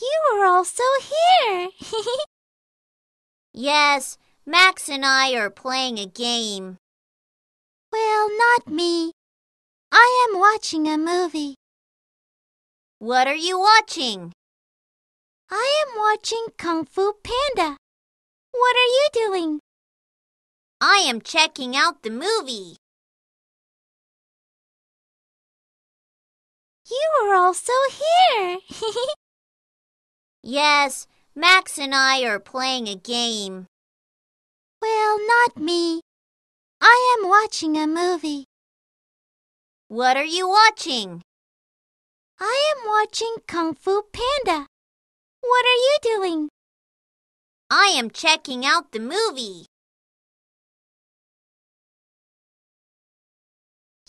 You are also here! yes, Max and I are playing a game. Well, not me. I am watching a movie. What are you watching? I am watching Kung Fu Panda. What are you doing? I am checking out the movie. You are also here. Yes, Max and I are playing a game. Well, not me. I am watching a movie. What are you watching? I am watching Kung Fu Panda. What are you doing? I am checking out the movie.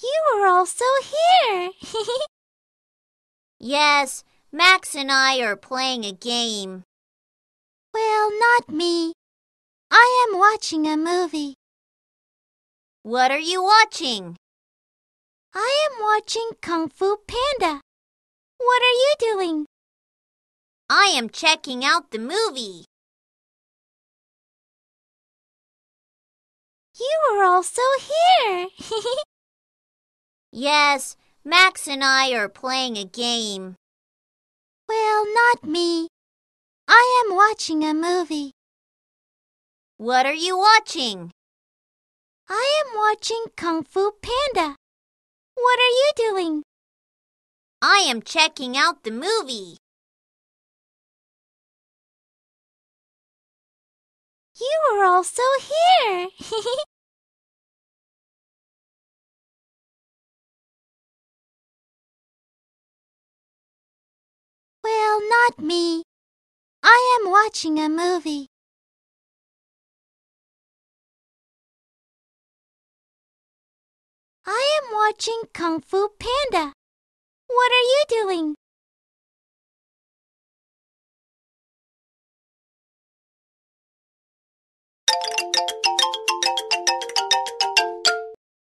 You are also here. yes, Max and I are playing a game. Well, not me. I am watching a movie. What are you watching? I am watching Kung Fu Panda. What are you doing? I am checking out the movie. You are also here. yes, Max and I are playing a game. Well, not me. I am watching a movie. What are you watching? I am watching Kung Fu Panda. What are you doing? I am checking out the movie. You are also here. not me. I am watching a movie. I am watching Kung Fu Panda. What are you doing?